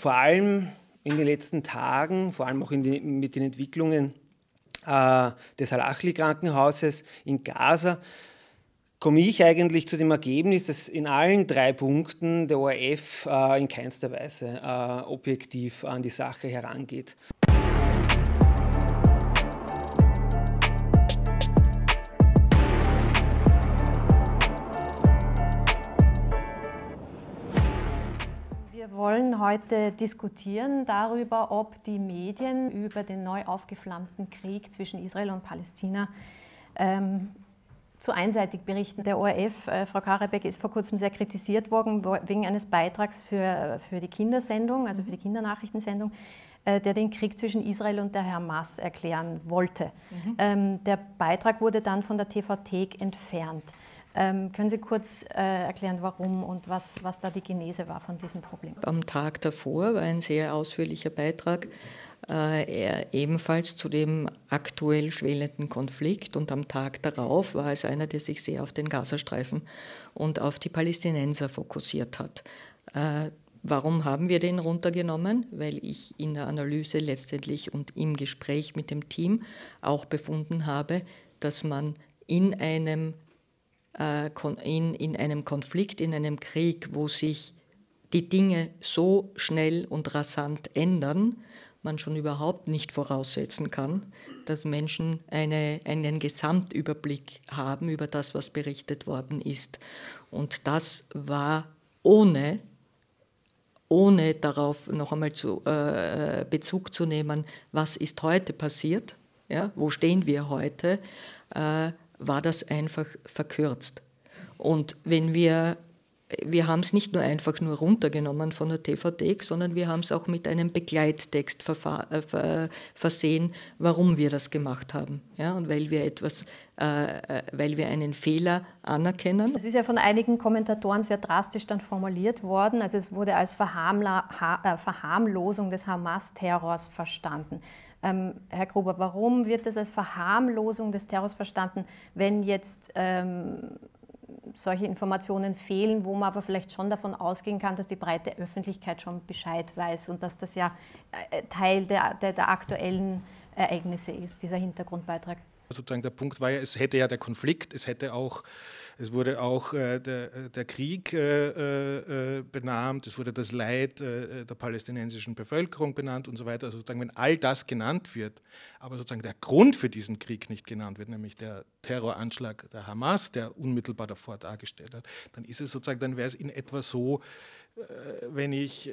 vor allem in den letzten Tagen, vor allem auch die, mit den Entwicklungen äh, des Al-Achli-Krankenhauses in Gaza, komme ich eigentlich zu dem Ergebnis, dass in allen drei Punkten der ORF äh, in keinster Weise äh, objektiv an die Sache herangeht. wollen heute diskutieren darüber, ob die Medien über den neu aufgeflammten Krieg zwischen Israel und Palästina ähm, zu einseitig berichten. Der ORF, äh, Frau Karebeck, ist vor kurzem sehr kritisiert worden wegen eines Beitrags für, für die Kindersendung, also für die Kindernachrichtensendung, äh, der den Krieg zwischen Israel und der Hamas erklären wollte. Mhm. Ähm, der Beitrag wurde dann von der TVT entfernt. Ähm, können Sie kurz äh, erklären, warum und was, was da die Genese war von diesem Problem? Am Tag davor war ein sehr ausführlicher Beitrag äh, ebenfalls zu dem aktuell schwelenden Konflikt und am Tag darauf war es einer, der sich sehr auf den Gazastreifen und auf die Palästinenser fokussiert hat. Äh, Warum haben wir den runtergenommen? Weil ich in der Analyse letztendlich und im Gespräch mit dem Team auch befunden habe, dass man in einem äh, in, in einem Konflikt, in einem Krieg, wo sich die Dinge so schnell und rasant ändern, man schon überhaupt nicht voraussetzen kann, dass Menschen eine, einen Gesamtüberblick haben über das, was berichtet worden ist. Und das war ohne, ohne darauf noch einmal zu, äh, Bezug zu nehmen, was ist heute passiert, ja, wo stehen wir heute, äh, war das einfach verkürzt. Und wenn wir, wir haben es nicht nur einfach nur runtergenommen von der TV-Thek, sondern wir haben es auch mit einem Begleittext äh, versehen, warum wir das gemacht haben. Ja, und weil wir etwas, äh, äh, weil wir einen Fehler anerkennen. Es ist ja von einigen Kommentatoren sehr drastisch dann formuliert worden. Also es wurde als Verharmla ha äh, Verharmlosung des Hamas-Terrors verstanden. Ähm, Herr Gruber, warum wird das als Verharmlosung des Terrors verstanden, wenn jetzt ähm, solche Informationen fehlen, wo man aber vielleicht schon davon ausgehen kann, dass die breite Öffentlichkeit schon Bescheid weiß und dass das ja äh, Teil der, der, der aktuellen Ereignisse ist, dieser Hintergrundbeitrag? sozusagen der Punkt war ja, es hätte ja der Konflikt, es hätte auch, es wurde auch äh, der, der, Krieg äh, äh, äh benannt, es wurde das Leid äh, äh, der palästinensischen Bevölkerung benannt und so weiter. Also sozusagen, wenn all das genannt wird, aber sozusagen der Grund für diesen Krieg nicht genannt wird, nämlich der Terroranschlag der Hamas, der unmittelbar davor dargestellt hat, dann ist es sozusagen, dann wäre es in etwa so, wenn ich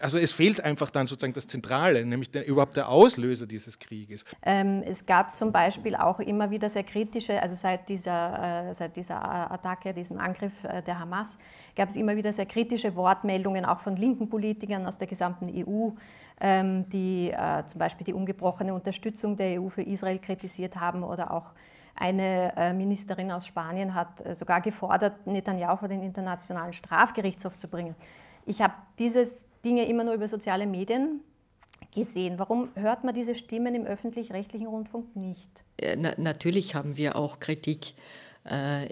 also es fehlt einfach dann sozusagen das Zentrale, nämlich der, überhaupt der Auslöser dieses Krieges. Ähm, es gab zum Beispiel auch immer wieder sehr kritische, also seit dieser, äh, seit dieser Attacke, diesem Angriff äh, der Hamas, gab es immer wieder sehr kritische Wortmeldungen auch von linken Politikern aus der gesamten EU, ähm, die äh, zum Beispiel die ungebrochene Unterstützung der EU für Israel kritisiert haben oder auch eine äh, Ministerin aus Spanien hat äh, sogar gefordert, Netanyahu vor den Internationalen Strafgerichtshof zu bringen. Ich habe diese Dinge immer nur über soziale Medien gesehen. Warum hört man diese Stimmen im öffentlich-rechtlichen Rundfunk nicht? Äh, na, natürlich haben wir auch Kritik äh,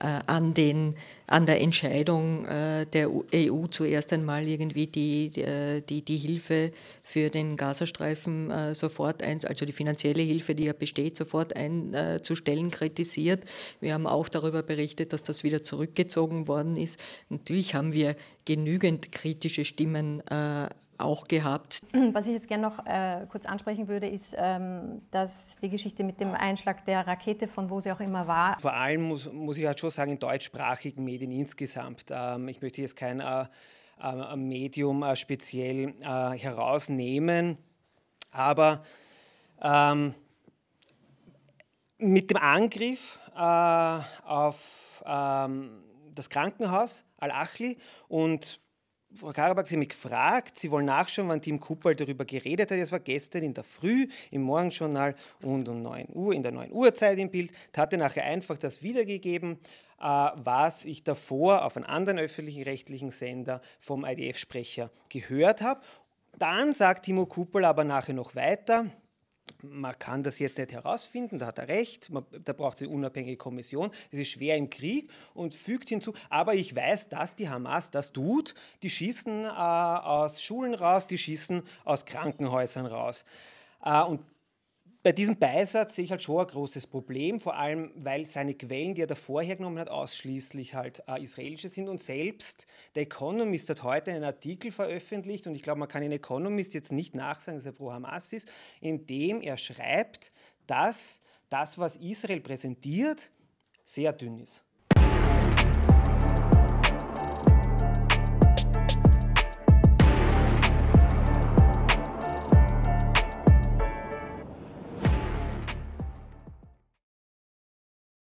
äh, an, den, an der Entscheidung äh, der EU e zuerst einmal irgendwie die, äh, die, die Hilfe für den Gazastreifen sofort, ein, also die finanzielle Hilfe, die ja besteht, sofort einzustellen, kritisiert. Wir haben auch darüber berichtet, dass das wieder zurückgezogen worden ist. Natürlich haben wir genügend kritische Stimmen auch gehabt. Was ich jetzt gerne noch äh, kurz ansprechen würde, ist, ähm, dass die Geschichte mit dem Einschlag der Rakete, von wo sie auch immer war. Vor allem muss, muss ich halt schon sagen, in deutschsprachigen Medien insgesamt. Ähm, ich möchte jetzt kein äh, ähm, äh, Medium speziell äh, herausnehmen, aber ähm, mit dem Angriff äh, auf ähm, das Krankenhaus Al-Achli und Frau Karabach, Sie haben mich gefragt, Sie wollen nachschauen, wann Tim Kuppel darüber geredet hat. Das war gestern in der Früh im Morgenjournal und um 9 Uhr, in der 9 Uhr Zeit im Bild. Da hat er nachher einfach das wiedergegeben, äh, was ich davor auf einem anderen öffentlichen rechtlichen Sender vom IDF-Sprecher gehört habe. Dann sagt Timo Kuppel aber nachher noch weiter, man kann das jetzt nicht herausfinden, da hat er recht, man, da braucht es eine unabhängige Kommission, das ist schwer im Krieg und fügt hinzu, aber ich weiß, dass die Hamas das tut, die schießen äh, aus Schulen raus, die schießen aus Krankenhäusern raus. Äh, und bei diesem Beisatz sehe ich halt schon ein großes Problem, vor allem weil seine Quellen, die er davor hergenommen hat, ausschließlich halt äh, israelische sind. Und selbst der Economist hat heute einen Artikel veröffentlicht, und ich glaube, man kann den Economist jetzt nicht nachsagen, dass er pro Hamas ist, in dem er schreibt, dass das, was Israel präsentiert, sehr dünn ist.